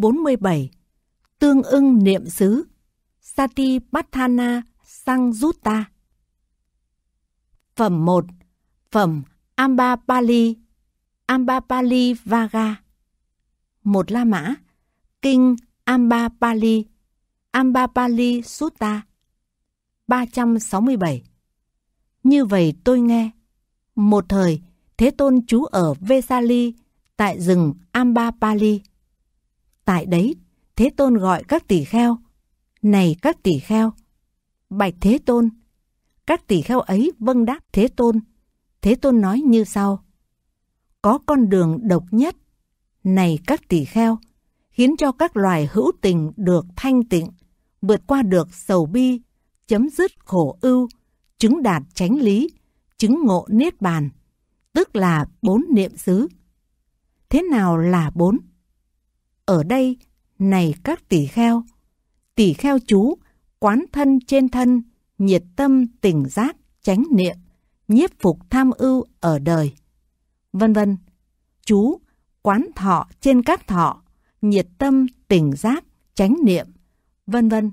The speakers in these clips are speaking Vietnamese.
47 Tương ưng niệm xứ Sati Pathana Sang Jutta Phẩm 1 Phẩm Amba Pali Amba Pali Vaga Một La Mã Kinh Amba Pali Amba Pali Sutta 367 Như vậy tôi nghe Một thời Thế Tôn chú ở Vesali tại rừng Amba Pali Tại đấy, Thế Tôn gọi các tỷ kheo. Này các tỷ kheo! Bạch Thế Tôn! Các tỷ kheo ấy vâng đáp Thế Tôn. Thế Tôn nói như sau. Có con đường độc nhất. Này các tỷ kheo! Khiến cho các loài hữu tình được thanh tịnh, vượt qua được sầu bi, chấm dứt khổ ưu, chứng đạt chánh lý, chứng ngộ niết bàn, tức là bốn niệm xứ. Thế nào là bốn? Ở đây, này các tỷ kheo, tỷ kheo chú, quán thân trên thân, nhiệt tâm tỉnh giác, chánh niệm, nhiếp phục tham ưu ở đời. Vân vân. Chú, quán thọ trên các thọ, nhiệt tâm tỉnh giác, chánh niệm, vân vân.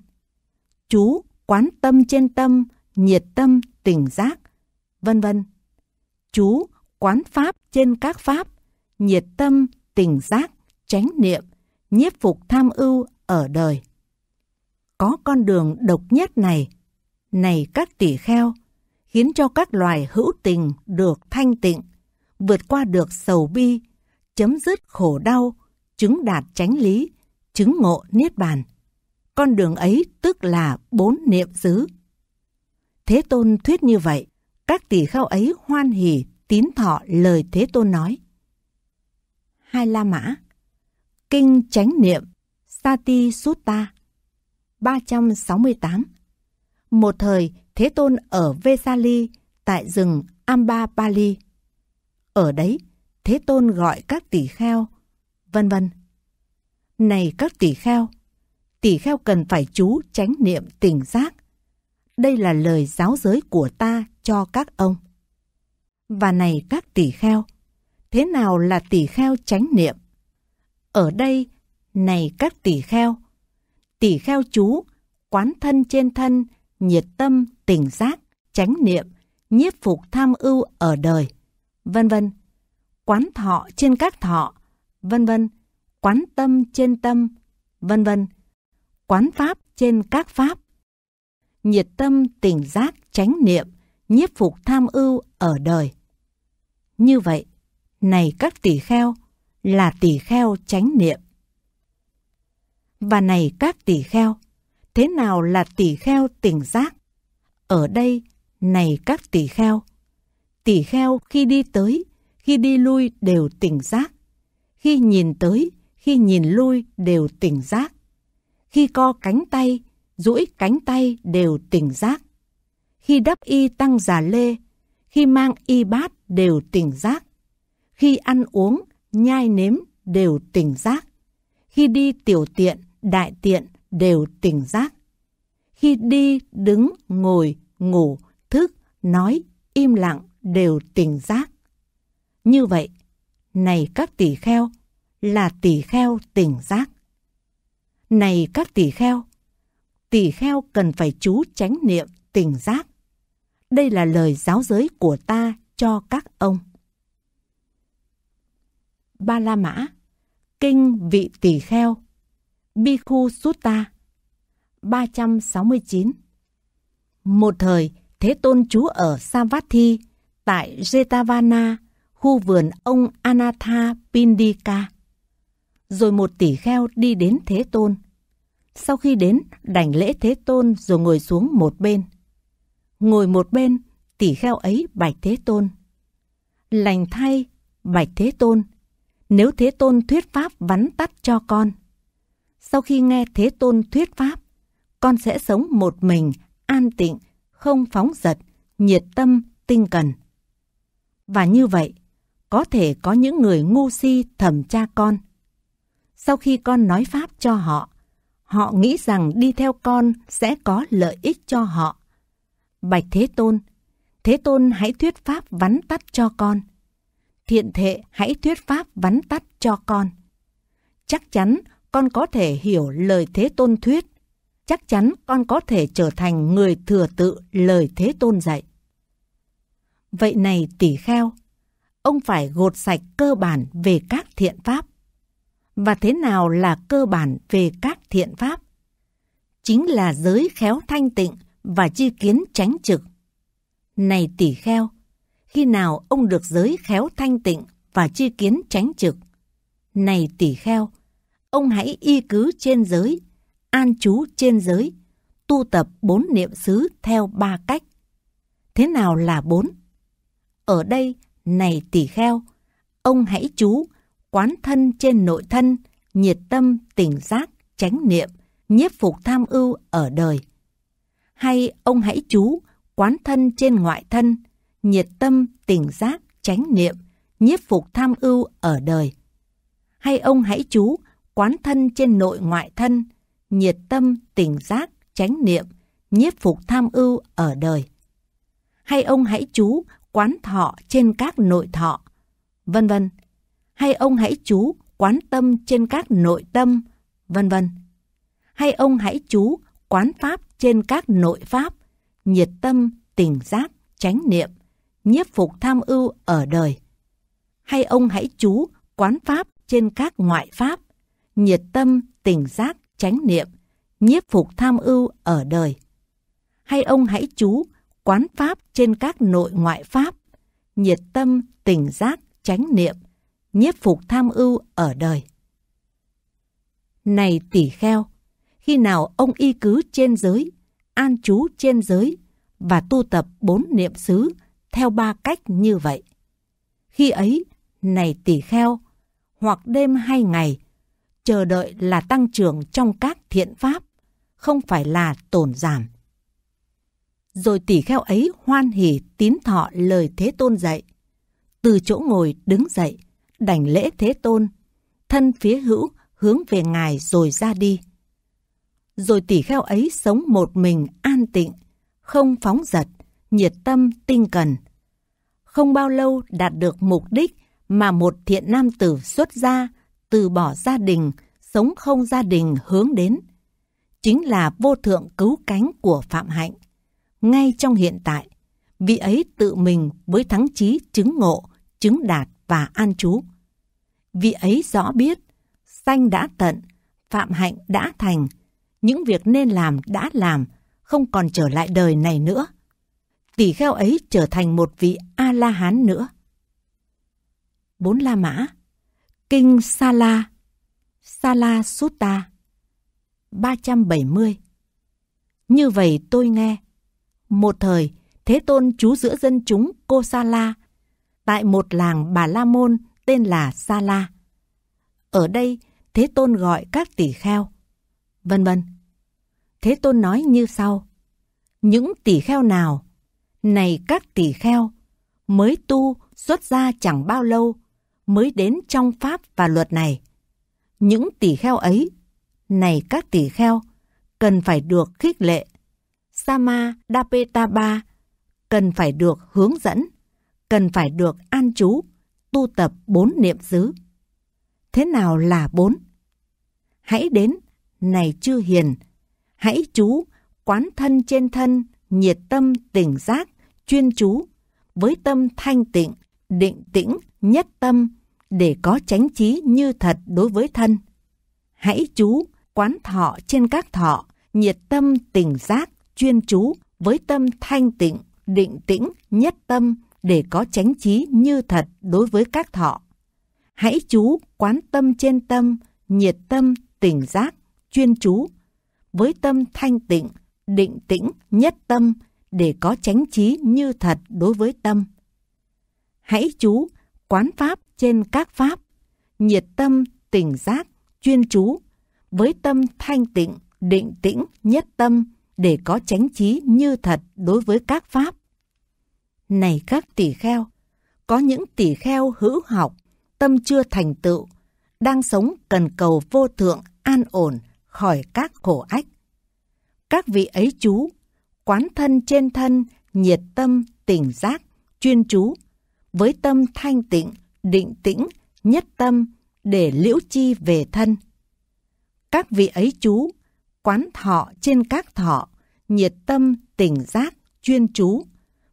Chú, quán tâm trên tâm, nhiệt tâm tỉnh giác, vân vân. Chú, quán pháp trên các pháp, nhiệt tâm tỉnh giác, chánh niệm, nhiếp phục tham ưu ở đời. Có con đường độc nhất này, này các tỷ kheo, khiến cho các loài hữu tình được thanh tịnh, vượt qua được sầu bi, chấm dứt khổ đau, chứng đạt chánh lý, chứng ngộ niết bàn. Con đường ấy tức là bốn niệm xứ. Thế Tôn thuyết như vậy, các tỷ kheo ấy hoan hỉ tín thọ lời Thế Tôn nói. Hai La Mã Kinh Chánh Niệm Sati Sutta 368 Một thời, Thế Tôn ở Vesali tại rừng Amba Bali. Ở đấy, Thế Tôn gọi các tỷ kheo, vân vân. Này các tỷ kheo, tỷ kheo cần phải chú chánh niệm tỉnh giác. Đây là lời giáo giới của ta cho các ông. Và này các tỷ kheo, thế nào là tỷ kheo chánh niệm? Ở đây, này các tỷ kheo. Tỷ kheo chú, quán thân trên thân, nhiệt tâm, tỉnh giác, chánh niệm, nhiếp phục tham ưu ở đời, vân vân. Quán thọ trên các thọ, vân vân. Quán tâm trên tâm, vân vân. Quán pháp trên các pháp. Nhiệt tâm tỉnh giác chánh niệm, nhiếp phục tham ưu ở đời. Như vậy, này các tỷ kheo, là tỷ kheo chánh niệm. Và này các tỷ kheo, thế nào là tỷ kheo tỉnh giác? Ở đây, này các tỷ kheo, tỷ kheo khi đi tới, khi đi lui đều tỉnh giác, khi nhìn tới, khi nhìn lui đều tỉnh giác, khi co cánh tay, duỗi cánh tay đều tỉnh giác, khi đắp y tăng già lê, khi mang y bát đều tỉnh giác, khi ăn uống nhai nếm đều tỉnh giác. Khi đi tiểu tiện, đại tiện đều tỉnh giác. Khi đi, đứng, ngồi, ngủ, thức, nói, im lặng đều tỉnh giác. Như vậy, này các tỷ kheo, là tỷ kheo tỉnh giác. Này các tỷ kheo, tỷ kheo cần phải chú tránh niệm tỉnh giác. Đây là lời giáo giới của ta cho các ông. Ba La Mã, Kinh Vị Tỳ Kheo, Bi Khu Sutta 369. Một thời, Thế Tôn trú ở Savatthi tại Jetavana, khu vườn ông Anatha Pindika. Rồi một tỷ kheo đi đến Thế Tôn. Sau khi đến, đảnh lễ Thế Tôn rồi ngồi xuống một bên. Ngồi một bên, tỷ kheo ấy bạch Thế Tôn. Lành thay, bạch Thế Tôn, nếu Thế Tôn thuyết pháp vắn tắt cho con. Sau khi nghe Thế Tôn thuyết pháp, con sẽ sống một mình, an tịnh, không phóng dật, nhiệt tâm, tinh cần. Và như vậy, có thể có những người ngu si thầm cha con. Sau khi con nói pháp cho họ, họ nghĩ rằng đi theo con sẽ có lợi ích cho họ. Bạch Thế Tôn, Thế Tôn hãy thuyết pháp vắn tắt cho con thiện thệ hãy thuyết pháp vắn tắt cho con. Chắc chắn con có thể hiểu lời Thế Tôn thuyết. Chắc chắn con có thể trở thành người thừa tự lời Thế Tôn dạy. Vậy này tỷ kheo, ông phải gột sạch cơ bản về các thiện pháp. Và thế nào là cơ bản về các thiện pháp? Chính là giới khéo thanh tịnh và chi kiến tránh trực. Này tỷ kheo, khi nào ông được giới khéo thanh tịnh và chi kiến tránh trực. Này tỷ kheo, ông hãy y cứ trên giới, an chú trên giới, tu tập bốn niệm xứ theo ba cách. Thế nào là bốn? Ở đây, này tỷ kheo, ông hãy chú quán thân trên nội thân, nhiệt tâm, tỉnh giác, chánh niệm, nhiếp phục tham ưu ở đời. Hay ông hãy chú quán thân trên ngoại thân, nhiệt tâm, tỉnh giác, chánh niệm, nhiếp phục tham ưu ở đời. Hay ông hãy chú, quán thân trên nội ngoại thân, nhiệt tâm, tỉnh giác, chánh niệm, nhiếp phục tham ưu ở đời. Hay ông hãy chú, quán thọ trên các nội thọ, vân vân. Hay ông hãy chú, quán tâm trên các nội tâm, vân vân. Hay ông hãy chú, quán pháp trên các nội pháp, nhiệt tâm, tỉnh giác, chánh niệm, nhiếp phục tham ưu ở đời. Hay ông hãy chú quán pháp trên các ngoại pháp, nhiệt tâm, tỉnh giác, chánh niệm, nhiếp phục tham ưu ở đời. Hay ông hãy chú quán pháp trên các nội ngoại pháp, nhiệt tâm, tỉnh giác, chánh niệm, nhiếp phục tham ưu ở đời. Này tỷ kheo, khi nào ông y cứ trên giới, an chú trên giới và tu tập bốn niệm xứ theo ba cách như vậy. Khi ấy, này tỷ kheo, hoặc đêm hay ngày, chờ đợi là tăng trưởng trong các thiện pháp, không phải là tổn giảm. Rồi tỷ kheo ấy hoan hỉ tín thọ lời Thế Tôn dạy. Từ chỗ ngồi đứng dậy, đảnh lễ Thế Tôn, thân phía hữu hướng về Ngài rồi ra đi. Rồi tỷ kheo ấy sống một mình an tịnh, không phóng giật, nhiệt tâm tinh cần. Không bao lâu đạt được mục đích mà một thiện nam tử xuất gia, từ bỏ gia đình, sống không gia đình hướng đến. Chính là vô thượng cứu cánh của Phạm Hạnh. Ngay trong hiện tại, vị ấy tự mình với thắng trí chứng ngộ, chứng đạt và an trú. Vị ấy rõ biết, sanh đã tận, phạm hạnh đã thành, những việc nên làm đã làm, không còn trở lại đời này nữa tỳ kheo ấy trở thành một vị A-la-hán nữa. Bốn La Mã Kinh Sala Sala Sutta 370 Như vậy tôi nghe Một thời Thế Tôn chú giữa dân chúng Cô Sa La tại một làng Bà La Môn tên là Sa La. Ở đây Thế Tôn gọi các tỷ kheo, vân vân. Thế Tôn nói như sau: Những tỷ kheo nào này các tỷ kheo, mới tu xuất gia chẳng bao lâu, mới đến trong pháp và luật này. Những tỷ kheo ấy, này các tỷ kheo, cần phải được khích lệ. Sama Dapetaba cần phải được hướng dẫn, cần phải được an trú, tu tập bốn niệm xứ. Thế nào là bốn? Hãy đến, này chư hiền, hãy chú, quán thân trên thân, nhiệt tâm tỉnh giác, chuyên chú, với tâm thanh tịnh, định tĩnh, nhất tâm để có chánh trí như thật đối với thân. Hãy chú quán thọ trên các thọ, nhiệt tâm tỉnh giác, chuyên chú với tâm thanh tịnh, định tĩnh, nhất tâm để có chánh trí như thật đối với các thọ. Hãy chú quán tâm trên tâm, nhiệt tâm tỉnh giác, chuyên chú với tâm thanh tịnh, định tĩnh, nhất tâm để có chánh trí như thật đối với tâm. Hãy chú quán pháp trên các pháp, nhiệt tâm tỉnh giác, chuyên chú, với tâm thanh tịnh, định tĩnh, nhất tâm để có chánh trí như thật đối với các pháp. Này các tỷ kheo, có những tỷ kheo hữu học, tâm chưa thành tựu, đang sống cần cầu vô thượng an ổn khỏi các khổ ách. Các vị ấy chú quán thân trên thân, nhiệt tâm, tỉnh giác, chuyên chú, với tâm thanh tịnh, định tĩnh, nhất tâm để liễu chi về thân. Các vị ấy chú, quán thọ trên các thọ, nhiệt tâm, tỉnh giác, chuyên chú,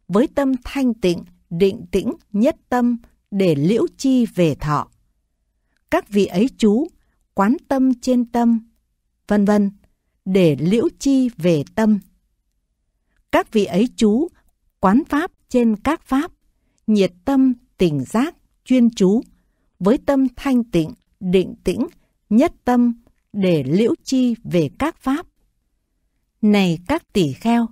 với tâm thanh tịnh, định tĩnh, nhất tâm để liễu chi về thọ. Các vị ấy chú, quán tâm trên tâm, vân vân, để liễu chi về tâm các vị ấy chú, quán pháp trên các pháp, nhiệt tâm, tỉnh giác, chuyên chú, với tâm thanh tịnh, định tĩnh, nhất tâm để liễu chi về các pháp. Này các tỷ kheo,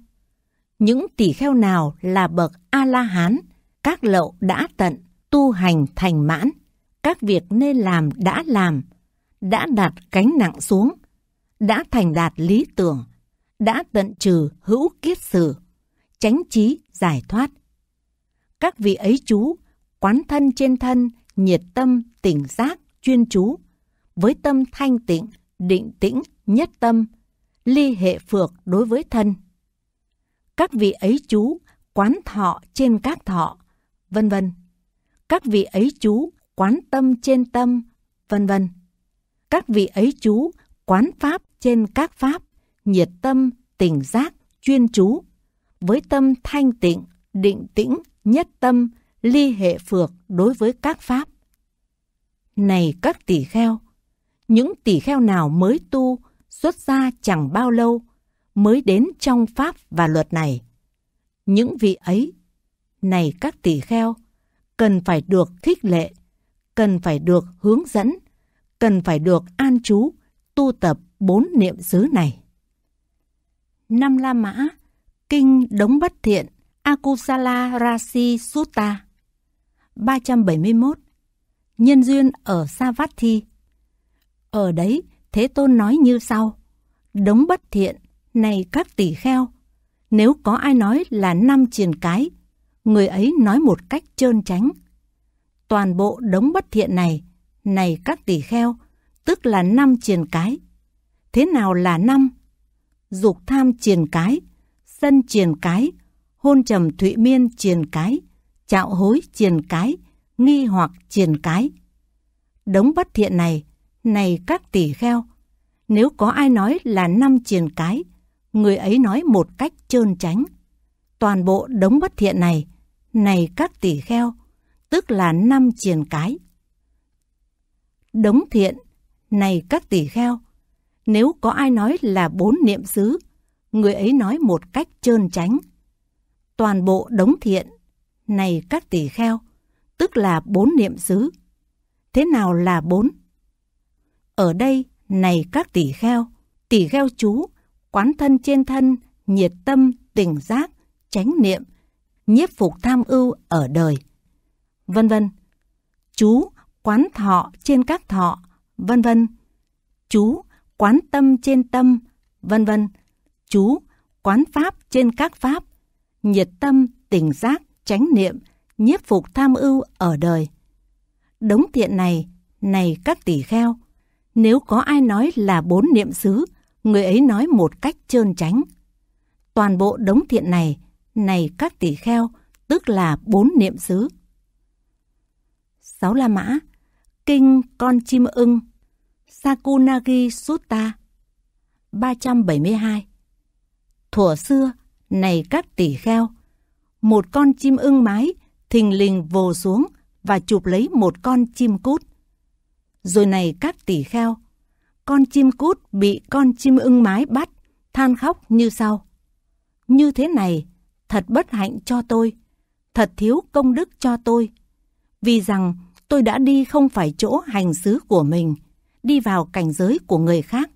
những tỷ kheo nào là bậc A-la-hán, các lậu đã tận, tu hành thành mãn, các việc nên làm đã làm, đã đặt cánh nặng xuống, đã thành đạt lý tưởng, đã tận trừ hữu kiết sử, tránh trí giải thoát. Các vị ấy chú, quán thân trên thân, nhiệt tâm, tỉnh giác, chuyên chú, với tâm thanh tịnh, định tĩnh, nhất tâm, ly hệ phược đối với thân. Các vị ấy chú, quán thọ trên các thọ, vân vân. Các vị ấy chú, quán tâm trên tâm, vân vân. Các vị ấy chú, quán pháp trên các pháp, nhiệt tâm, tỉnh giác, chuyên chú. Với tâm thanh tịnh, định tĩnh, nhất tâm, ly hệ phược đối với các pháp. Này các tỷ kheo, những tỷ kheo nào mới tu, xuất ra chẳng bao lâu, mới đến trong pháp và luật này. Những vị ấy, này các tỷ kheo, cần phải được khích lệ, cần phải được hướng dẫn, cần phải được an trú, tu tập bốn niệm xứ này. Nam La Mã, Kinh Đống Bất Thiện, Akusala Rasi Sutta. 371. Nhân duyên ở Savatthi. Ở đấy, Thế Tôn nói như sau: Đống bất thiện này các tỷ kheo, nếu có ai nói là năm triền cái, người ấy nói một cách trơn tránh. Toàn bộ đống bất thiện này, này các tỷ kheo, tức là năm triền cái. Thế nào là năm? dục tham triền cái, sân triền cái, hôn trầm thụy miên triền cái, chạo hối triền cái, nghi hoặc triền cái. Đống bất thiện này, này các tỷ kheo, nếu có ai nói là năm triền cái, người ấy nói một cách trơn tránh. Toàn bộ đống bất thiện này, này các tỷ kheo, tức là năm triền cái. Đống thiện, này các tỷ kheo, nếu có ai nói là bốn niệm xứ, người ấy nói một cách trơn tránh. Toàn bộ đống thiện, này các tỷ kheo, tức là bốn niệm xứ. Thế nào là bốn? Ở đây, này các tỷ kheo, tỷ kheo chú, quán thân trên thân, nhiệt tâm, tỉnh giác, chánh niệm, nhiếp phục tham ưu ở đời, vân vân. Chú, quán thọ trên các thọ, vân vân. Chú, quán tâm trên tâm, vân vân. Chú, quán pháp trên các pháp, nhiệt tâm, tỉnh giác, chánh niệm, nhiếp phục tham ưu ở đời. Đống thiện này, này các tỷ kheo, nếu có ai nói là bốn niệm xứ, người ấy nói một cách trơn tránh. Toàn bộ đống thiện này, này các tỷ kheo, tức là bốn niệm xứ. Sáu La Mã, Kinh Con Chim ưng Sakunagi Sutta 372 Thủa xưa, này các tỷ kheo, một con chim ưng mái thình lình vồ xuống và chụp lấy một con chim cút. Rồi này các tỷ kheo, con chim cút bị con chim ưng mái bắt, than khóc như sau. Như thế này, thật bất hạnh cho tôi, thật thiếu công đức cho tôi. Vì rằng tôi đã đi không phải chỗ hành xứ của mình, đi vào cảnh giới của người khác.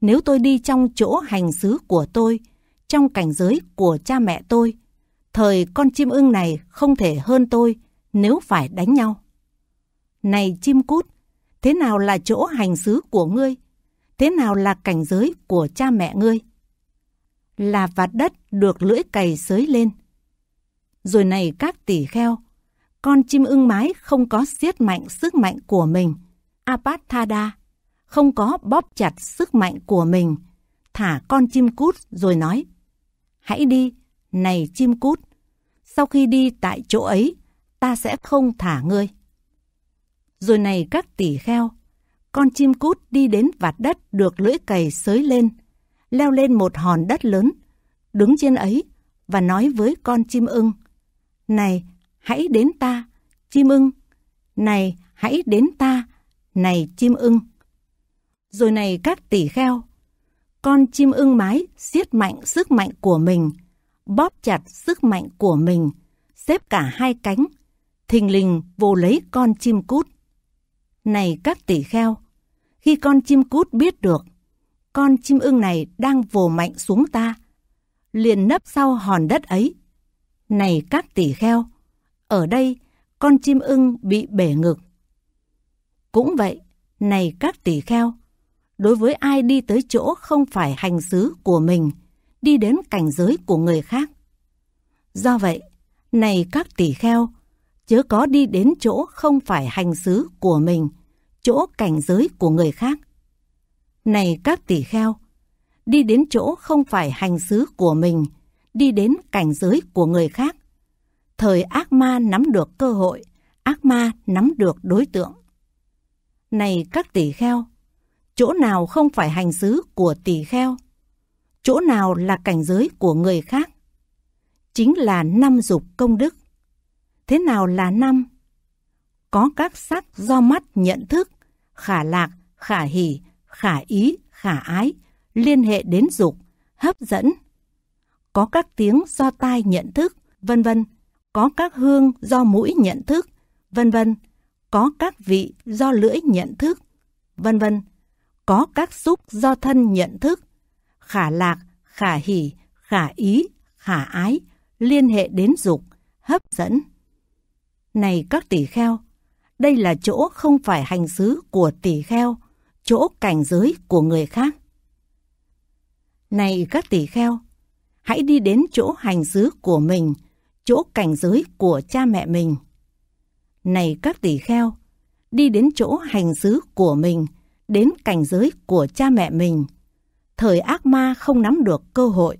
Nếu tôi đi trong chỗ hành xứ của tôi, trong cảnh giới của cha mẹ tôi, thời con chim ưng này không thể hơn tôi nếu phải đánh nhau. Này chim cút, thế nào là chỗ hành xứ của ngươi? Thế nào là cảnh giới của cha mẹ ngươi? Là vạt đất được lưỡi cày sới lên. Rồi này các tỷ kheo, con chim ưng mái không có siết mạnh sức mạnh của mình – Apatthada không có bóp chặt sức mạnh của mình, thả con chim cút rồi nói Hãy đi, này chim cút, sau khi đi tại chỗ ấy, ta sẽ không thả ngươi. Rồi này các tỷ kheo, con chim cút đi đến vạt đất được lưỡi cày sới lên, leo lên một hòn đất lớn, đứng trên ấy và nói với con chim ưng, Này, hãy đến ta, chim ưng, này, hãy đến ta, này chim ưng. Rồi này các tỷ kheo, con chim ưng mái siết mạnh sức mạnh của mình, bóp chặt sức mạnh của mình, xếp cả hai cánh, thình lình vô lấy con chim cút. Này các tỷ kheo, khi con chim cút biết được, con chim ưng này đang vồ mạnh xuống ta, liền nấp sau hòn đất ấy. Này các tỷ kheo, ở đây con chim ưng bị bể ngực, cũng vậy, này các tỷ kheo, đối với ai đi tới chỗ không phải hành xứ của mình, đi đến cảnh giới của người khác. Do vậy, này các tỷ kheo, chớ có đi đến chỗ không phải hành xứ của mình, chỗ cảnh giới của người khác. Này các tỷ kheo, đi đến chỗ không phải hành xứ của mình, đi đến cảnh giới của người khác. Thời ác ma nắm được cơ hội, ác ma nắm được đối tượng. Này các tỷ kheo, chỗ nào không phải hành xứ của tỷ kheo? Chỗ nào là cảnh giới của người khác? Chính là năm dục công đức. Thế nào là năm? Có các sắc do mắt nhận thức, khả lạc, khả hỷ, khả ý, khả ái, liên hệ đến dục, hấp dẫn. Có các tiếng do tai nhận thức, vân vân. Có các hương do mũi nhận thức, vân vân có các vị do lưỡi nhận thức, vân vân. Có các xúc do thân nhận thức, khả lạc, khả hỷ, khả ý, khả ái, liên hệ đến dục, hấp dẫn. Này các tỷ kheo, đây là chỗ không phải hành xứ của tỷ kheo, chỗ cảnh giới của người khác. Này các tỷ kheo, hãy đi đến chỗ hành xứ của mình, chỗ cảnh giới của cha mẹ mình này các tỷ kheo, đi đến chỗ hành xứ của mình, đến cảnh giới của cha mẹ mình. Thời ác ma không nắm được cơ hội,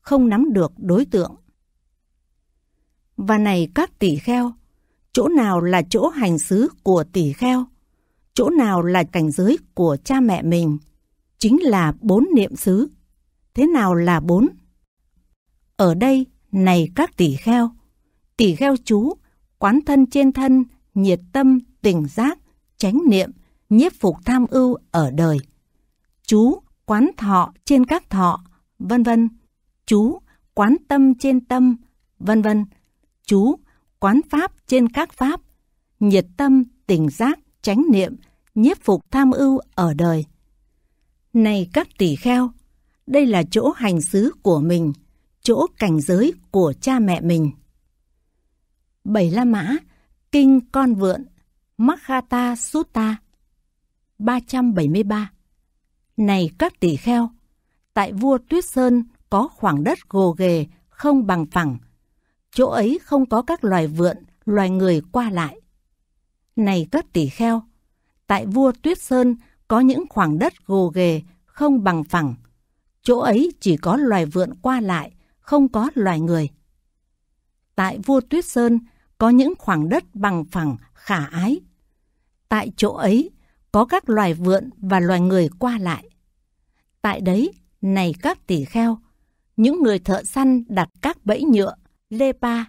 không nắm được đối tượng. Và này các tỷ kheo, chỗ nào là chỗ hành xứ của tỷ kheo, chỗ nào là cảnh giới của cha mẹ mình, chính là bốn niệm xứ. Thế nào là bốn? Ở đây, này các tỷ kheo, tỷ kheo chú quán thân trên thân, nhiệt tâm, tỉnh giác, chánh niệm, nhiếp phục tham ưu ở đời. Chú quán thọ trên các thọ, vân vân. Chú quán tâm trên tâm, vân vân. Chú quán pháp trên các pháp, nhiệt tâm, tỉnh giác, chánh niệm, nhiếp phục tham ưu ở đời. Này các tỷ kheo, đây là chỗ hành xứ của mình, chỗ cảnh giới của cha mẹ mình. Bảy La Mã, Kinh Con Vượn, Makhata Sutta 373 Này các tỷ kheo, tại vua Tuyết Sơn có khoảng đất gồ ghề không bằng phẳng, chỗ ấy không có các loài vượn, loài người qua lại. Này các tỷ kheo, tại vua Tuyết Sơn có những khoảng đất gồ ghề không bằng phẳng, chỗ ấy chỉ có loài vượn qua lại, không có loài người. Tại vua Tuyết Sơn có những khoảng đất bằng phẳng khả ái. Tại chỗ ấy có các loài vượn và loài người qua lại. Tại đấy, này các tỷ kheo, những người thợ săn đặt các bẫy nhựa, lê pa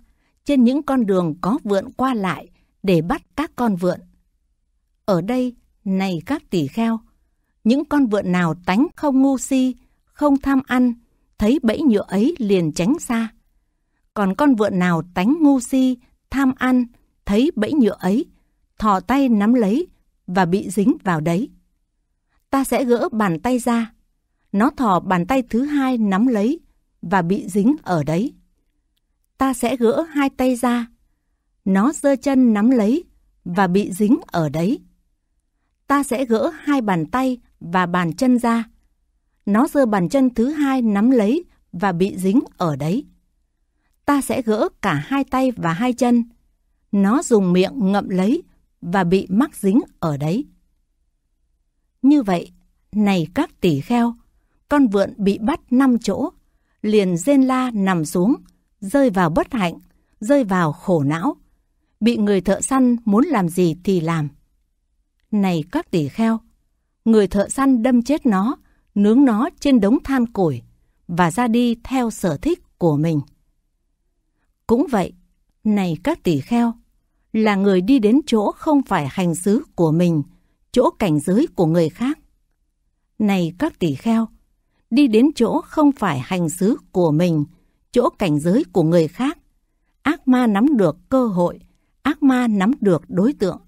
trên những con đường có vượn qua lại để bắt các con vượn. Ở đây, này các tỷ kheo, những con vượn nào tánh không ngu si, không tham ăn, thấy bẫy nhựa ấy liền tránh xa. Còn con vượn nào tánh ngu si, tham ăn, thấy bẫy nhựa ấy, thò tay nắm lấy và bị dính vào đấy. Ta sẽ gỡ bàn tay ra. Nó thò bàn tay thứ hai nắm lấy và bị dính ở đấy. Ta sẽ gỡ hai tay ra. Nó giơ chân nắm lấy và bị dính ở đấy. Ta sẽ gỡ hai bàn tay và bàn chân ra. Nó giơ bàn chân thứ hai nắm lấy và bị dính ở đấy ta sẽ gỡ cả hai tay và hai chân. Nó dùng miệng ngậm lấy và bị mắc dính ở đấy. Như vậy, này các tỷ kheo, con vượn bị bắt năm chỗ, liền rên la nằm xuống, rơi vào bất hạnh, rơi vào khổ não, bị người thợ săn muốn làm gì thì làm. Này các tỷ kheo, người thợ săn đâm chết nó, nướng nó trên đống than củi và ra đi theo sở thích của mình. Cũng vậy, này các tỷ kheo, là người đi đến chỗ không phải hành xứ của mình, chỗ cảnh giới của người khác. Này các tỷ kheo, đi đến chỗ không phải hành xứ của mình, chỗ cảnh giới của người khác. Ác ma nắm được cơ hội, ác ma nắm được đối tượng.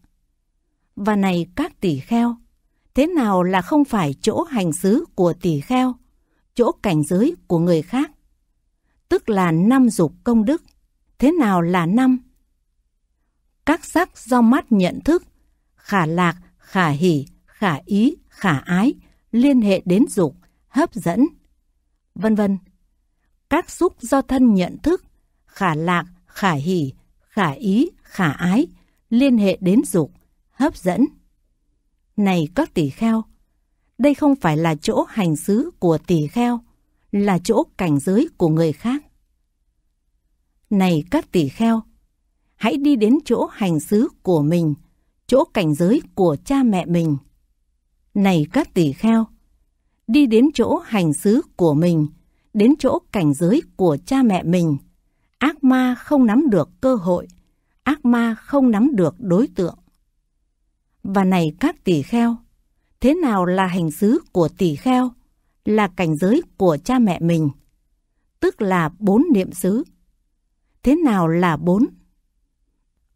Và này các tỷ kheo, thế nào là không phải chỗ hành xứ của tỷ kheo, chỗ cảnh giới của người khác? Tức là năm dục công đức. Thế nào là năm? Các sắc do mắt nhận thức, khả lạc, khả hỷ, khả ý, khả ái, liên hệ đến dục, hấp dẫn, vân vân. Các xúc do thân nhận thức, khả lạc, khả hỷ, khả ý, khả ái, liên hệ đến dục, hấp dẫn. Này các tỷ kheo, đây không phải là chỗ hành xứ của tỷ kheo, là chỗ cảnh giới của người khác. Này các tỷ kheo, hãy đi đến chỗ hành xứ của mình, chỗ cảnh giới của cha mẹ mình. Này các tỷ kheo, đi đến chỗ hành xứ của mình, đến chỗ cảnh giới của cha mẹ mình. Ác ma không nắm được cơ hội, ác ma không nắm được đối tượng. Và này các tỷ kheo, thế nào là hành xứ của tỷ kheo? Là cảnh giới của cha mẹ mình, tức là bốn niệm xứ thế nào là bốn.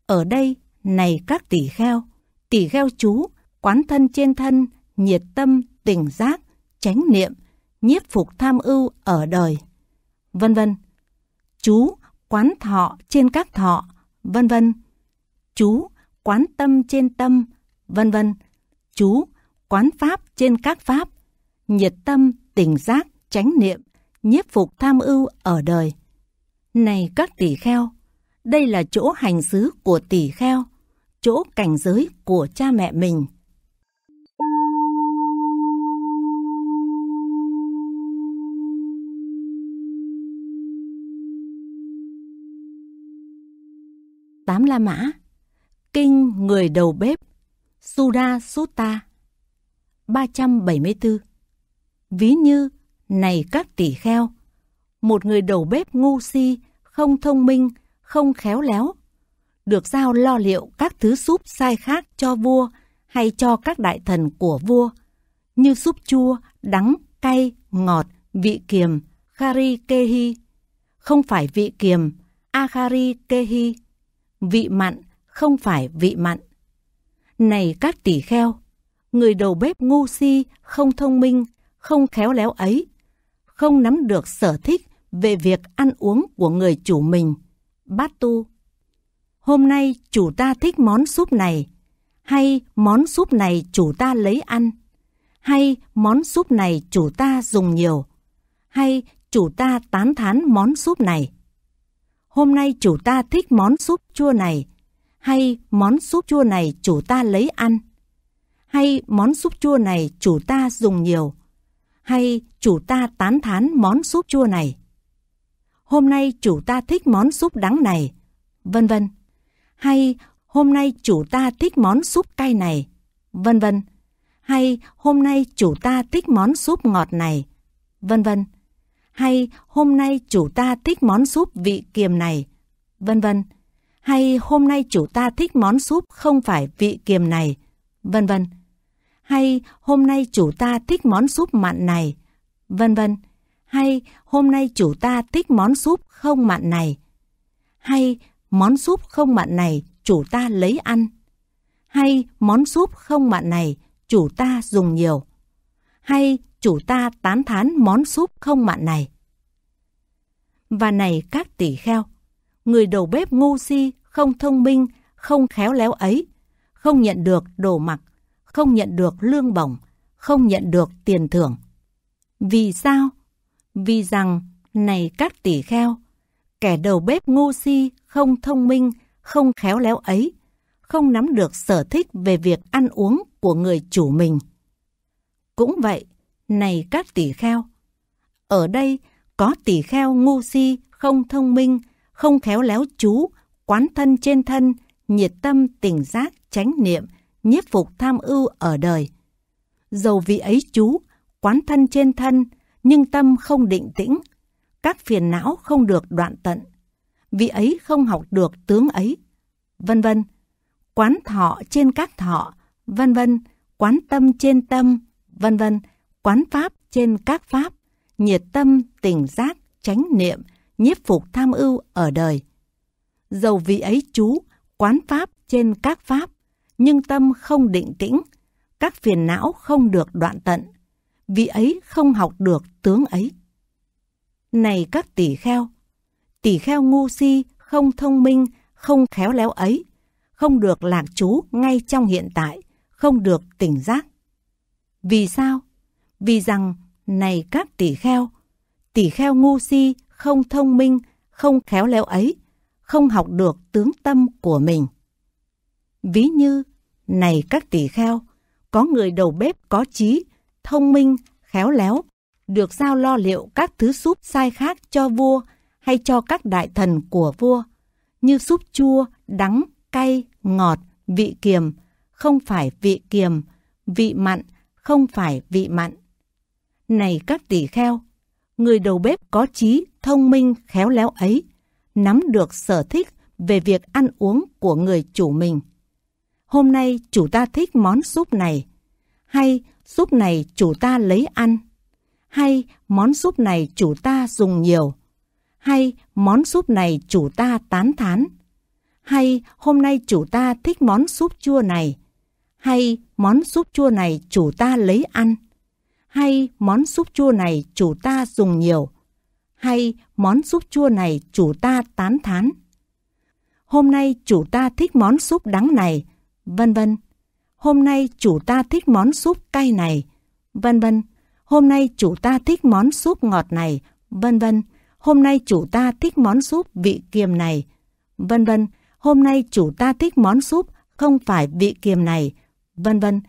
Ở đây, này các tỷ kheo, tỷ kheo chú, quán thân trên thân, nhiệt tâm, tỉnh giác, chánh niệm, nhiếp phục tham ưu ở đời, vân vân. Chú quán thọ trên các thọ, vân vân. Chú quán tâm trên tâm, vân vân. Chú quán pháp trên các pháp, nhiệt tâm, tỉnh giác, chánh niệm, nhiếp phục tham ưu ở đời. Này các tỷ kheo, đây là chỗ hành xứ của tỷ kheo, chỗ cảnh giới của cha mẹ mình. Tám La Mã Kinh Người Đầu Bếp Suda Sutta 374 Ví như, này các tỷ kheo, một người đầu bếp ngu si, không thông minh, không khéo léo, được giao lo liệu các thứ súp sai khác cho vua hay cho các đại thần của vua, như súp chua, đắng, cay, ngọt, vị kiềm, khari kehi, không phải vị kiềm, akhari kehi, vị mặn, không phải vị mặn. Này các tỷ kheo, người đầu bếp ngu si, không thông minh, không khéo léo ấy, không nắm được sở thích về việc ăn uống của người chủ mình, Bát Tu. Hôm nay chủ ta thích món súp này, hay món súp này chủ ta lấy ăn, hay món súp này chủ ta dùng nhiều, hay chủ ta tán thán món súp này. Hôm nay chủ ta thích món súp chua này, hay món súp chua này chủ ta lấy ăn, hay món súp chua này chủ ta dùng nhiều, hay chủ ta tán thán món súp chua này hôm nay chủ ta thích món súp đắng này, vân vân. Hay hôm nay chủ ta thích món súp cay này, vân vân. Hay hôm nay chủ ta thích món súp ngọt này, vân vân. Hay hôm nay chủ ta thích món súp vị kiềm này, vân vân. Hay hôm nay chủ ta thích món súp không phải vị kiềm này, vân vân. Hay hôm nay chủ ta thích món súp mặn này, vân vân hay hôm nay chủ ta thích món súp không mặn này, hay món súp không mặn này chủ ta lấy ăn, hay món súp không mặn này chủ ta dùng nhiều, hay chủ ta tán thán món súp không mặn này. Và này các tỷ kheo, người đầu bếp ngu si, không thông minh, không khéo léo ấy, không nhận được đồ mặc, không nhận được lương bổng, không nhận được tiền thưởng. Vì sao? Vì rằng, này các tỷ kheo, kẻ đầu bếp ngu si, không thông minh, không khéo léo ấy, không nắm được sở thích về việc ăn uống của người chủ mình. Cũng vậy, này các tỷ kheo, ở đây có tỷ kheo ngu si, không thông minh, không khéo léo chú, quán thân trên thân, nhiệt tâm tỉnh giác chánh niệm, nhiếp phục tham ưu ở đời. Dầu vị ấy chú, quán thân trên thân, nhưng tâm không định tĩnh, các phiền não không được đoạn tận, vị ấy không học được tướng ấy, vân vân. Quán thọ trên các thọ, vân vân, quán tâm trên tâm, vân vân, quán pháp trên các pháp, nhiệt tâm, tỉnh giác, chánh niệm, nhiếp phục tham ưu ở đời. Dầu vị ấy chú, quán pháp trên các pháp, nhưng tâm không định tĩnh, các phiền não không được đoạn tận vị ấy không học được tướng ấy. Này các tỷ kheo, tỷ kheo ngu si, không thông minh, không khéo léo ấy, không được lạc trú ngay trong hiện tại, không được tỉnh giác. Vì sao? Vì rằng, này các tỷ kheo, tỷ kheo ngu si, không thông minh, không khéo léo ấy, không học được tướng tâm của mình. Ví như, này các tỷ kheo, có người đầu bếp có trí, thông minh, khéo léo, được giao lo liệu các thứ súp sai khác cho vua hay cho các đại thần của vua, như súp chua, đắng, cay, ngọt, vị kiềm, không phải vị kiềm, vị mặn, không phải vị mặn. Này các tỷ kheo, người đầu bếp có trí, thông minh, khéo léo ấy, nắm được sở thích về việc ăn uống của người chủ mình. Hôm nay chủ ta thích món súp này, hay súp này chủ ta lấy ăn, hay món súp này chủ ta dùng nhiều, hay món súp này chủ ta tán thán, hay hôm nay chủ ta thích món súp chua này, hay món súp chua này chủ ta lấy ăn, hay món súp chua này chủ ta dùng nhiều, hay món súp chua này chủ ta tán thán. Hôm nay chủ ta thích món súp đắng này, vân vân hôm nay chủ ta thích món súp cay này, vân vân. Hôm nay chủ ta thích món súp ngọt này, vân vân. Hôm nay chủ ta thích món súp vị kiềm này, vân vân. Hôm nay chủ ta thích món súp không phải vị kiềm này, vân vân.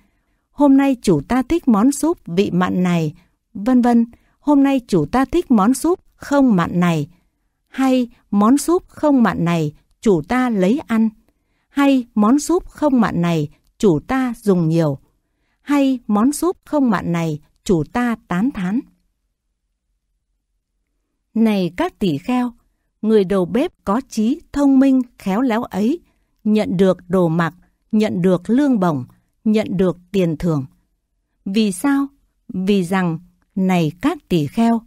Hôm nay chủ ta thích món súp vị mặn này, vân vân. Hôm nay chủ ta thích món súp không mặn này, hay món súp không mặn này chủ ta lấy ăn, hay món súp không mặn này chủ ta dùng nhiều. Hay món súp không mặn này chủ ta tán thán. Này các tỷ kheo, người đầu bếp có trí thông minh khéo léo ấy, nhận được đồ mặc, nhận được lương bổng, nhận được tiền thưởng. Vì sao? Vì rằng, này các tỷ kheo,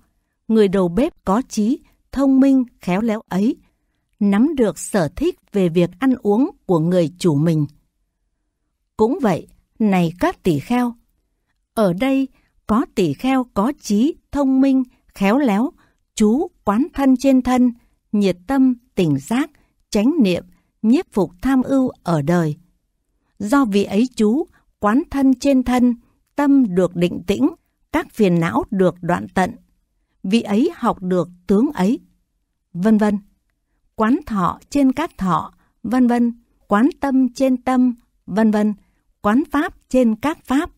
người đầu bếp có trí, thông minh, khéo léo ấy, nắm được sở thích về việc ăn uống của người chủ mình. Cũng vậy, này các tỷ kheo. Ở đây có tỷ kheo có trí, thông minh, khéo léo, chú quán thân trên thân, nhiệt tâm, tỉnh giác, chánh niệm, nhiếp phục tham ưu ở đời. Do vị ấy chú quán thân trên thân, tâm được định tĩnh, các phiền não được đoạn tận. Vị ấy học được tướng ấy, vân vân. Quán thọ trên các thọ, vân vân, quán tâm trên tâm, vân vân quán pháp trên các pháp,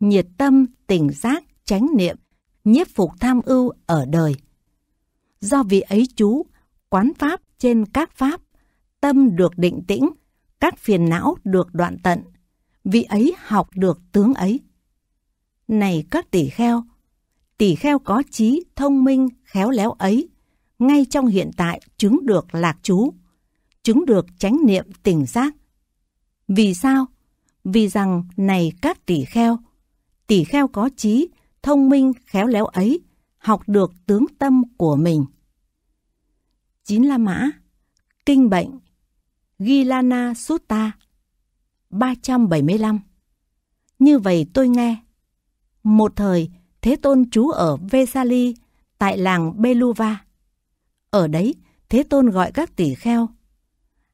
nhiệt tâm, tỉnh giác, chánh niệm, nhiếp phục tham ưu ở đời. Do vị ấy chú, quán pháp trên các pháp, tâm được định tĩnh, các phiền não được đoạn tận, vị ấy học được tướng ấy. Này các tỷ kheo, tỷ kheo có trí, thông minh, khéo léo ấy, ngay trong hiện tại chứng được lạc chú, chứng được chánh niệm tỉnh giác. Vì sao? vì rằng này các tỷ kheo. Tỷ kheo có trí, thông minh, khéo léo ấy, học được tướng tâm của mình. Chín La Mã Kinh Bệnh Gilana Sutta 375 Như vậy tôi nghe Một thời, Thế Tôn trú ở Vesali, tại làng Beluva. Ở đấy, Thế Tôn gọi các tỷ kheo.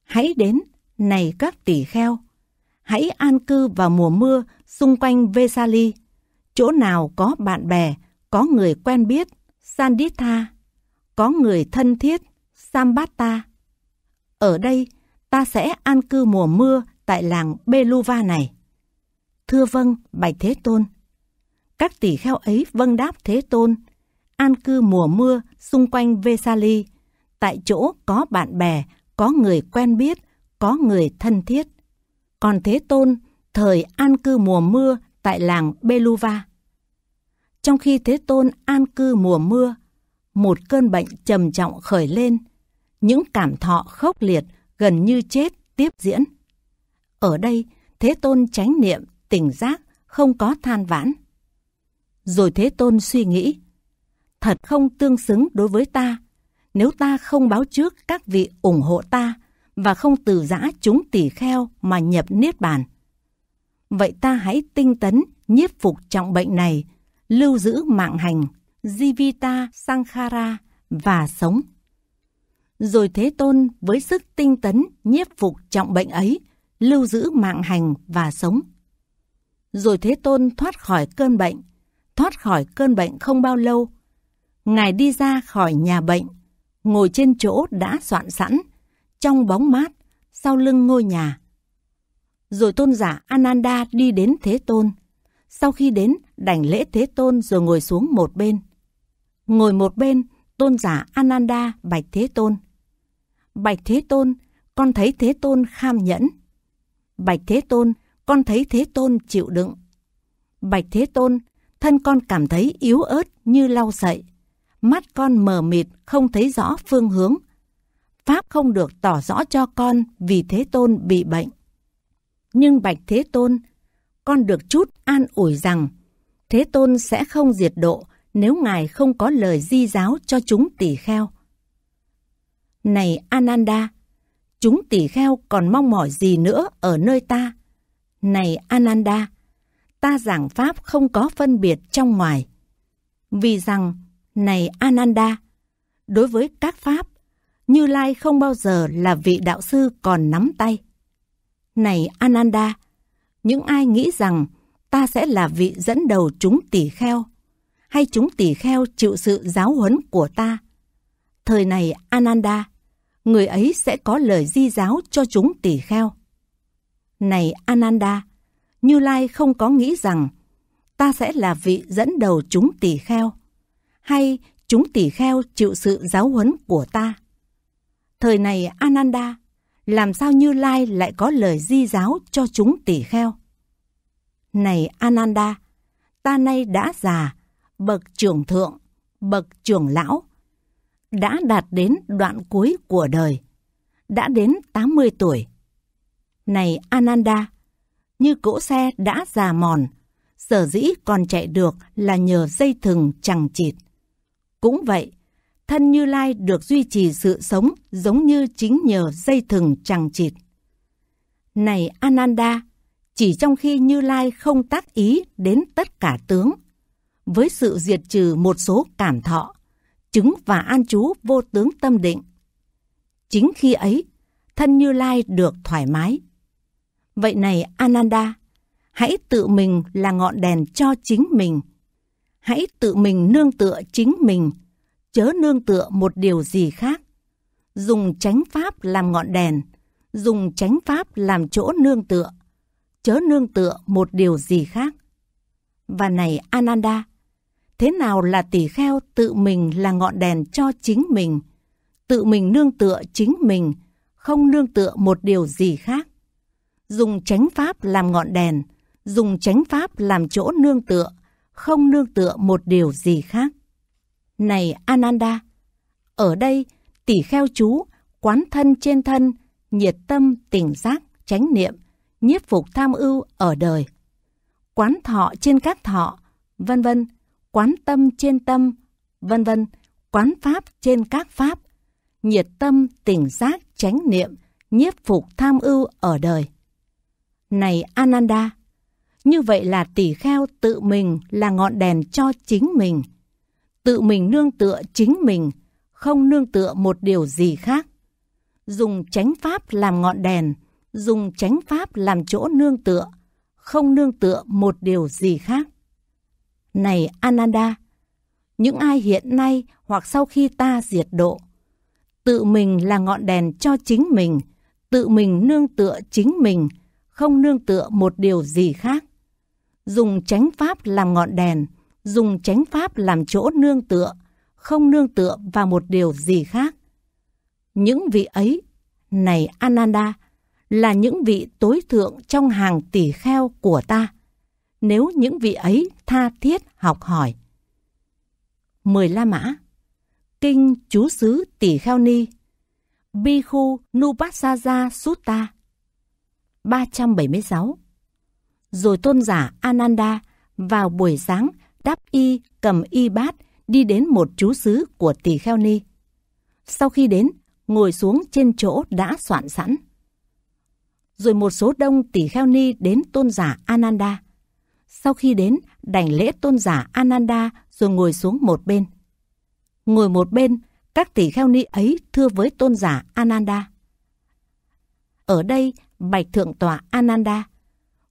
Hãy đến, này các tỷ kheo, hãy an cư vào mùa mưa xung quanh Vesali. Chỗ nào có bạn bè, có người quen biết, Sanditha, có người thân thiết, Sambata. Ở đây, ta sẽ an cư mùa mưa tại làng Beluva này. Thưa vâng, Bạch Thế Tôn. Các tỷ kheo ấy vâng đáp Thế Tôn, an cư mùa mưa xung quanh Vesali, tại chỗ có bạn bè, có người quen biết, có người thân thiết còn Thế Tôn thời an cư mùa mưa tại làng Beluva. Trong khi Thế Tôn an cư mùa mưa, một cơn bệnh trầm trọng khởi lên, những cảm thọ khốc liệt gần như chết tiếp diễn. Ở đây, Thế Tôn tránh niệm, tỉnh giác, không có than vãn. Rồi Thế Tôn suy nghĩ, thật không tương xứng đối với ta, nếu ta không báo trước các vị ủng hộ ta và không từ giã chúng tỳ kheo mà nhập niết bàn. Vậy ta hãy tinh tấn, nhiếp phục trọng bệnh này, lưu giữ mạng hành, Jivita Sankhara và sống. Rồi Thế Tôn với sức tinh tấn, nhiếp phục trọng bệnh ấy, lưu giữ mạng hành và sống. Rồi Thế Tôn thoát khỏi cơn bệnh, thoát khỏi cơn bệnh không bao lâu. Ngài đi ra khỏi nhà bệnh, ngồi trên chỗ đã soạn sẵn, trong bóng mát, sau lưng ngôi nhà. Rồi tôn giả Ananda đi đến Thế Tôn. Sau khi đến, đảnh lễ Thế Tôn rồi ngồi xuống một bên. Ngồi một bên, tôn giả Ananda bạch Thế Tôn. Bạch Thế Tôn, con thấy Thế Tôn kham nhẫn. Bạch Thế Tôn, con thấy Thế Tôn chịu đựng. Bạch Thế Tôn, thân con cảm thấy yếu ớt như lau sậy. Mắt con mờ mịt không thấy rõ phương hướng, Pháp không được tỏ rõ cho con vì Thế Tôn bị bệnh. Nhưng Bạch Thế Tôn, con được chút an ủi rằng Thế Tôn sẽ không diệt độ nếu Ngài không có lời di giáo cho chúng tỷ kheo. Này Ananda, chúng tỷ kheo còn mong mỏi gì nữa ở nơi ta? Này Ananda, ta giảng Pháp không có phân biệt trong ngoài. Vì rằng, này Ananda, đối với các Pháp, như Lai không bao giờ là vị đạo sư còn nắm tay. Này Ananda, những ai nghĩ rằng ta sẽ là vị dẫn đầu chúng tỷ kheo, hay chúng tỷ kheo chịu sự giáo huấn của ta? Thời này Ananda, người ấy sẽ có lời di giáo cho chúng tỷ kheo. Này Ananda, Như Lai không có nghĩ rằng ta sẽ là vị dẫn đầu chúng tỷ kheo, hay chúng tỷ kheo chịu sự giáo huấn của ta. Thời này Ananda, làm sao Như Lai lại có lời di giáo cho chúng tỷ kheo? Này Ananda, ta nay đã già, bậc trưởng thượng, bậc trưởng lão, đã đạt đến đoạn cuối của đời, đã đến 80 tuổi. Này Ananda, như cỗ xe đã già mòn, sở dĩ còn chạy được là nhờ dây thừng chẳng chịt. Cũng vậy, thân Như Lai được duy trì sự sống giống như chính nhờ dây thừng chằng chịt. Này Ananda, chỉ trong khi Như Lai không tác ý đến tất cả tướng, với sự diệt trừ một số cảm thọ, chứng và an trú vô tướng tâm định. Chính khi ấy, thân Như Lai được thoải mái. Vậy này Ananda, hãy tự mình là ngọn đèn cho chính mình. Hãy tự mình nương tựa chính mình chớ nương tựa một điều gì khác. Dùng chánh pháp làm ngọn đèn, dùng chánh pháp làm chỗ nương tựa, chớ nương tựa một điều gì khác. Và này Ananda, thế nào là tỷ kheo tự mình là ngọn đèn cho chính mình, tự mình nương tựa chính mình, không nương tựa một điều gì khác. Dùng chánh pháp làm ngọn đèn, dùng chánh pháp làm chỗ nương tựa, không nương tựa một điều gì khác. Này Ananda, ở đây tỷ kheo chú, quán thân trên thân, nhiệt tâm, tỉnh giác, chánh niệm, nhiếp phục tham ưu ở đời. Quán thọ trên các thọ, vân vân, quán tâm trên tâm, vân vân, quán pháp trên các pháp, nhiệt tâm, tỉnh giác, chánh niệm, nhiếp phục tham ưu ở đời. Này Ananda, như vậy là tỷ kheo tự mình là ngọn đèn cho chính mình – tự mình nương tựa chính mình, không nương tựa một điều gì khác. Dùng chánh pháp làm ngọn đèn, dùng chánh pháp làm chỗ nương tựa, không nương tựa một điều gì khác. Này Ananda, những ai hiện nay hoặc sau khi ta diệt độ, tự mình là ngọn đèn cho chính mình, tự mình nương tựa chính mình, không nương tựa một điều gì khác. Dùng chánh pháp làm ngọn đèn, dùng chánh pháp làm chỗ nương tựa, không nương tựa vào một điều gì khác. Những vị ấy, này Ananda, là những vị tối thượng trong hàng tỷ kheo của ta, nếu những vị ấy tha thiết học hỏi. Mười La Mã Kinh Chú Sứ Tỷ Kheo Ni Bhikkhu Nupasaja Sutta 376 Rồi tôn giả Ananda vào buổi sáng đáp y cầm y bát đi đến một chú xứ của tỷ kheo ni. Sau khi đến, ngồi xuống trên chỗ đã soạn sẵn. Rồi một số đông tỷ kheo ni đến tôn giả Ananda. Sau khi đến, đảnh lễ tôn giả Ananda rồi ngồi xuống một bên. Ngồi một bên, các tỷ kheo ni ấy thưa với tôn giả Ananda. Ở đây, bạch thượng tọa Ananda,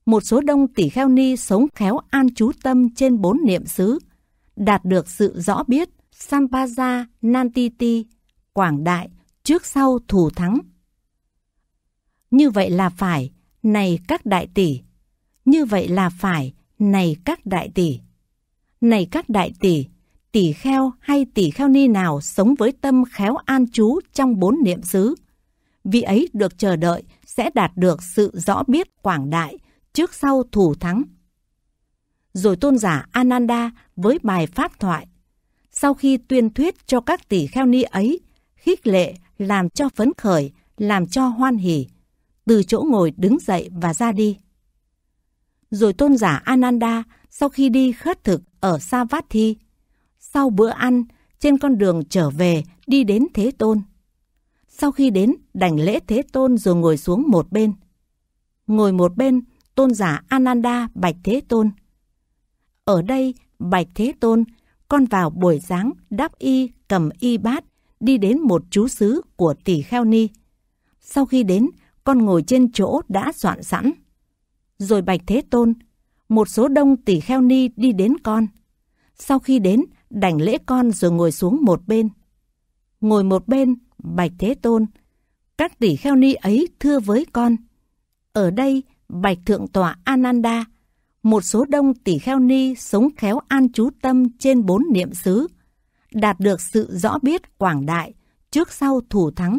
một số đông tỷ kheo ni sống khéo an chú tâm trên bốn niệm xứ, đạt được sự rõ biết, Sampaja, Nantiti, Quảng Đại, trước sau thủ thắng. Như vậy là phải, này các đại tỷ. Như vậy là phải, này các đại tỷ. Này các đại tỷ, tỷ kheo hay tỷ kheo ni nào sống với tâm khéo an chú trong bốn niệm xứ. Vị ấy được chờ đợi sẽ đạt được sự rõ biết quảng đại trước sau thủ thắng. Rồi tôn giả Ananda với bài pháp thoại. Sau khi tuyên thuyết cho các tỷ kheo ni ấy, khích lệ làm cho phấn khởi, làm cho hoan hỉ, từ chỗ ngồi đứng dậy và ra đi. Rồi tôn giả Ananda sau khi đi khất thực ở Savatthi, sau bữa ăn trên con đường trở về đi đến Thế Tôn. Sau khi đến đành lễ Thế Tôn rồi ngồi xuống một bên. Ngồi một bên tôn giả Ananda Bạch Thế Tôn. Ở đây, Bạch Thế Tôn, con vào buổi sáng đắp y cầm y bát, đi đến một chú xứ của tỷ kheo ni. Sau khi đến, con ngồi trên chỗ đã soạn sẵn. Rồi Bạch Thế Tôn, một số đông tỷ kheo ni đi đến con. Sau khi đến, đảnh lễ con rồi ngồi xuống một bên. Ngồi một bên, Bạch Thế Tôn, các tỷ kheo ni ấy thưa với con. Ở đây, Bạch Thượng tòa Ananda, một số đông tỷ kheo ni sống khéo an chú tâm trên bốn niệm xứ, đạt được sự rõ biết quảng đại trước sau thủ thắng.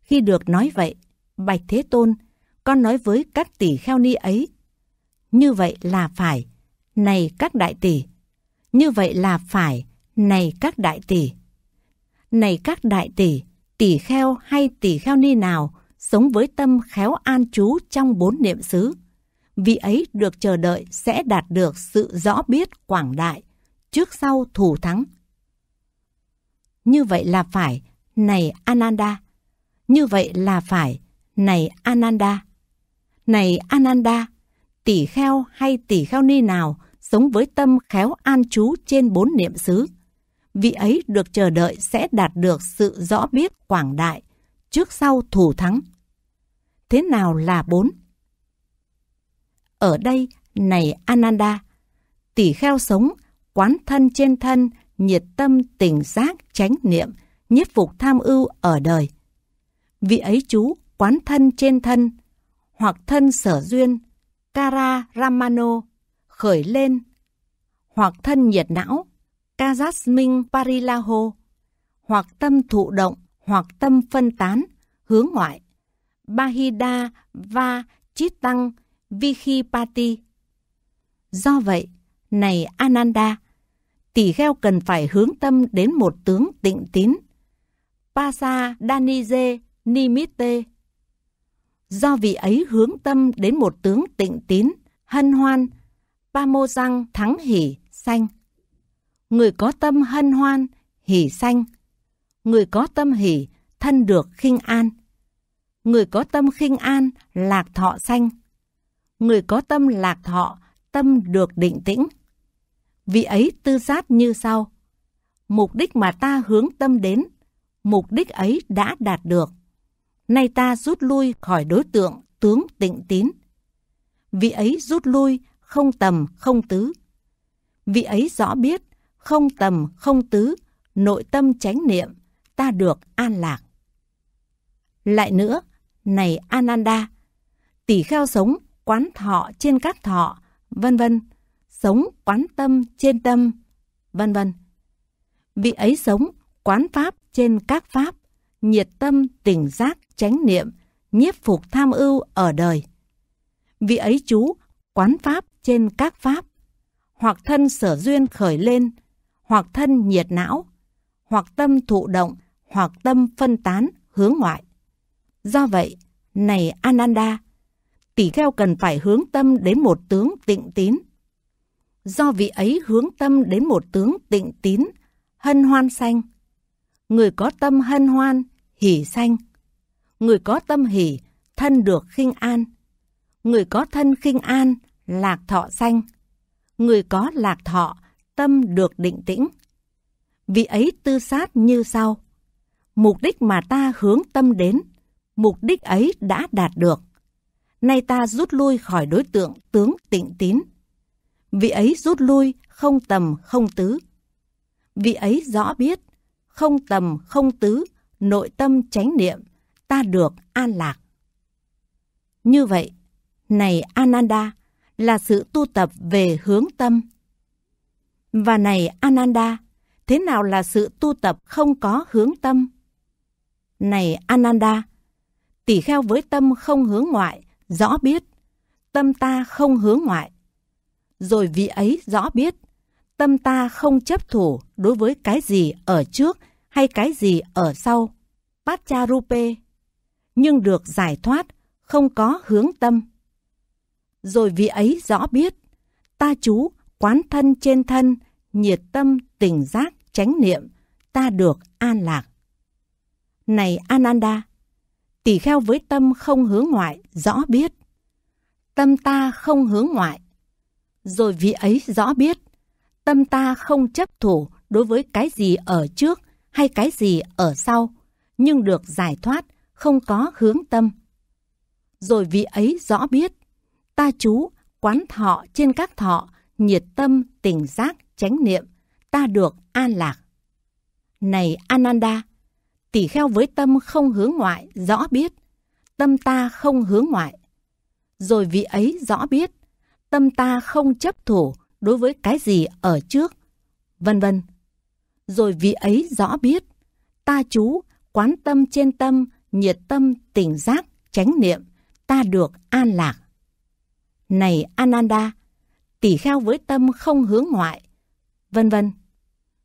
Khi được nói vậy, Bạch Thế Tôn, con nói với các tỷ kheo ni ấy, như vậy là phải, này các đại tỷ, như vậy là phải, này các đại tỷ. Này các đại tỷ, tỷ kheo hay tỷ kheo ni nào sống với tâm khéo an trú trong bốn niệm xứ. Vị ấy được chờ đợi sẽ đạt được sự rõ biết quảng đại, trước sau thủ thắng. Như vậy là phải, này Ananda. Như vậy là phải, này Ananda. Này Ananda, tỷ kheo hay tỷ kheo ni nào sống với tâm khéo an trú trên bốn niệm xứ. Vị ấy được chờ đợi sẽ đạt được sự rõ biết quảng đại, trước sau thủ thắng thế nào là bốn. Ở đây, này Ananda, tỷ kheo sống, quán thân trên thân, nhiệt tâm tỉnh giác chánh niệm, nhiếp phục tham ưu ở đời. Vị ấy chú quán thân trên thân, hoặc thân sở duyên, Kara Ramano, khởi lên, hoặc thân nhiệt não, Kajasmin Parilaho, hoặc tâm thụ động, hoặc tâm phân tán, hướng ngoại, Bahida và Chitang Tăng Do vậy, này Ananda, tỷ kheo cần phải hướng tâm đến một tướng tịnh tín, Pasa Danije Nimitte. Do vị ấy hướng tâm đến một tướng tịnh tín, hân hoan, Pamosang thắng hỉ, xanh. Người có tâm hân hoan, hỉ xanh. Người có tâm hỉ, thân được khinh an. Người có tâm khinh an, lạc thọ xanh Người có tâm lạc thọ, tâm được định tĩnh. Vì ấy tư giác như sau. Mục đích mà ta hướng tâm đến, mục đích ấy đã đạt được. Nay ta rút lui khỏi đối tượng tướng tịnh tín. vị ấy rút lui, không tầm, không tứ. vị ấy rõ biết, không tầm, không tứ, nội tâm chánh niệm, ta được an lạc. Lại nữa, này Ananda, tỷ kheo sống quán thọ trên các thọ, vân vân, sống quán tâm trên tâm, vân vân. Vị ấy sống quán pháp trên các pháp, nhiệt tâm tỉnh giác chánh niệm, nhiếp phục tham ưu ở đời. Vị ấy chú quán pháp trên các pháp, hoặc thân sở duyên khởi lên, hoặc thân nhiệt não, hoặc tâm thụ động, hoặc tâm phân tán hướng ngoại. Do vậy, này Ananda, tỷ kheo cần phải hướng tâm đến một tướng tịnh tín. Do vị ấy hướng tâm đến một tướng tịnh tín, hân hoan xanh Người có tâm hân hoan, hỷ xanh Người có tâm hỷ, thân được khinh an. Người có thân khinh an, lạc thọ xanh Người có lạc thọ, tâm được định tĩnh. Vị ấy tư sát như sau. Mục đích mà ta hướng tâm đến mục đích ấy đã đạt được. Nay ta rút lui khỏi đối tượng tướng tịnh tín. Vị ấy rút lui không tầm không tứ. Vị ấy rõ biết, không tầm không tứ, nội tâm chánh niệm, ta được an lạc. Như vậy, này Ananda, là sự tu tập về hướng tâm. Và này Ananda, thế nào là sự tu tập không có hướng tâm? Này Ananda, tỷ kheo với tâm không hướng ngoại, rõ biết, tâm ta không hướng ngoại. Rồi vị ấy rõ biết, tâm ta không chấp thủ đối với cái gì ở trước hay cái gì ở sau, Pacharupe, nhưng được giải thoát, không có hướng tâm. Rồi vị ấy rõ biết, ta chú quán thân trên thân, nhiệt tâm, tỉnh giác, chánh niệm, ta được an lạc. Này Ananda, tỳ kheo với tâm không hướng ngoại, rõ biết. Tâm ta không hướng ngoại. Rồi vị ấy rõ biết, tâm ta không chấp thủ đối với cái gì ở trước hay cái gì ở sau, nhưng được giải thoát, không có hướng tâm. Rồi vị ấy rõ biết, ta chú quán thọ trên các thọ, nhiệt tâm, tình giác, chánh niệm, ta được an lạc. Này Ananda, tỷ kheo với tâm không hướng ngoại, rõ biết, tâm ta không hướng ngoại. Rồi vị ấy rõ biết, tâm ta không chấp thủ đối với cái gì ở trước, vân vân. Rồi vị ấy rõ biết, ta chú, quán tâm trên tâm, nhiệt tâm, tỉnh giác, chánh niệm, ta được an lạc. Này Ananda, tỷ kheo với tâm không hướng ngoại, vân vân.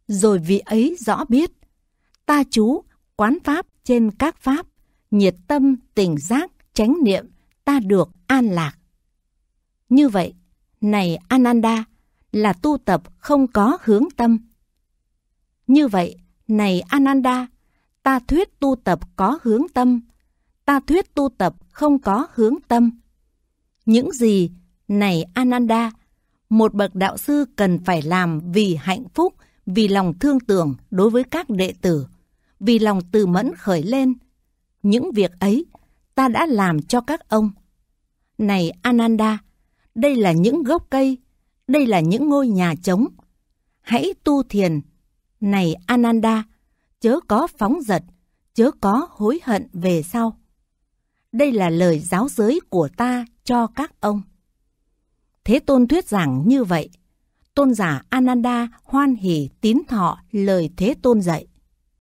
Rồi vị ấy rõ biết, ta chú, quán pháp trên các pháp, nhiệt tâm, tỉnh giác, chánh niệm, ta được an lạc. Như vậy, này Ananda, là tu tập không có hướng tâm. Như vậy, này Ananda, ta thuyết tu tập có hướng tâm, ta thuyết tu tập không có hướng tâm. Những gì, này Ananda, một bậc đạo sư cần phải làm vì hạnh phúc, vì lòng thương tưởng đối với các đệ tử vì lòng từ mẫn khởi lên. Những việc ấy ta đã làm cho các ông. Này Ananda, đây là những gốc cây, đây là những ngôi nhà trống. Hãy tu thiền. Này Ananda, chớ có phóng giật, chớ có hối hận về sau. Đây là lời giáo giới của ta cho các ông. Thế Tôn thuyết giảng như vậy. Tôn giả Ananda hoan hỉ tín thọ lời Thế Tôn dạy.